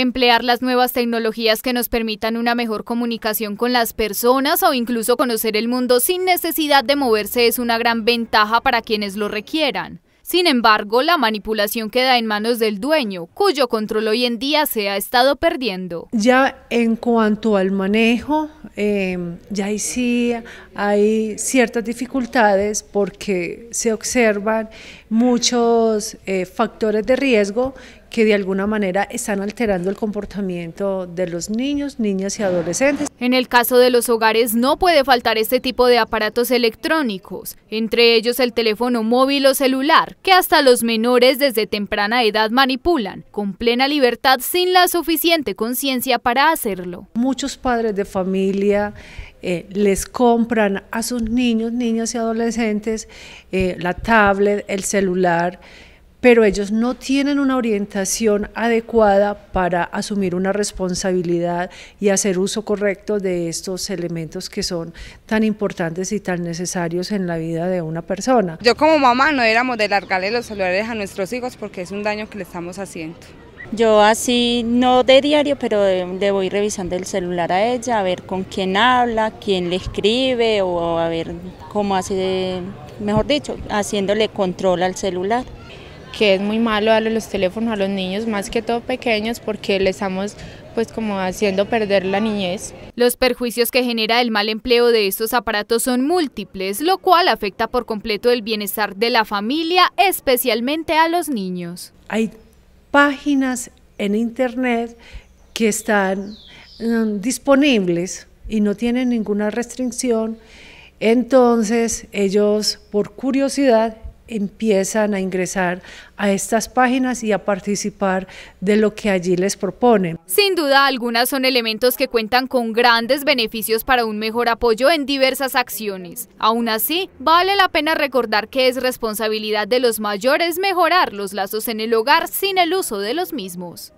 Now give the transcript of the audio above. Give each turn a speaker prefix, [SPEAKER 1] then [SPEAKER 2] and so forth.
[SPEAKER 1] Emplear las nuevas tecnologías que nos permitan una mejor comunicación con las personas o incluso conocer el mundo sin necesidad de moverse es una gran ventaja para quienes lo requieran. Sin embargo, la manipulación queda en manos del dueño, cuyo control hoy en día se ha estado perdiendo.
[SPEAKER 2] Ya en cuanto al manejo, em, ya ahí sí hay ciertas dificultades porque se observan muchos eh, factores de riesgo que de alguna manera están alterando el comportamiento de los niños, niñas y adolescentes.
[SPEAKER 1] En el caso de los hogares no puede faltar este tipo de aparatos electrónicos, entre ellos el teléfono móvil o celular, que hasta los menores desde temprana edad manipulan, con plena libertad sin la suficiente conciencia para hacerlo.
[SPEAKER 2] Muchos padres de familia eh, les compran a sus niños, niñas y adolescentes eh, la tablet, el celular, pero ellos no tienen una orientación adecuada para asumir una responsabilidad y hacer uso correcto de estos elementos que son tan importantes y tan necesarios en la vida de una persona. Yo como mamá no éramos de largarle los celulares a nuestros hijos porque es un daño que le estamos haciendo. Yo así,
[SPEAKER 1] no de diario, pero le voy revisando el celular a ella, a ver con quién habla, quién le escribe o a ver cómo hace, mejor dicho, haciéndole control al celular que es muy malo darle los teléfonos a los niños, más que todo pequeños, porque les estamos pues como haciendo perder la niñez. Los perjuicios que genera el mal empleo de estos aparatos son múltiples, lo cual afecta por completo el bienestar de la familia, especialmente a los niños.
[SPEAKER 2] Hay páginas en internet que están mm, disponibles y no tienen ninguna restricción, entonces ellos por curiosidad empiezan a ingresar a estas páginas y a participar de lo que allí les proponen.
[SPEAKER 1] Sin duda algunas son elementos que cuentan con grandes beneficios para un mejor apoyo en diversas acciones. Aún así, vale la pena recordar que es responsabilidad de los mayores mejorar los lazos en el hogar sin el uso de los mismos.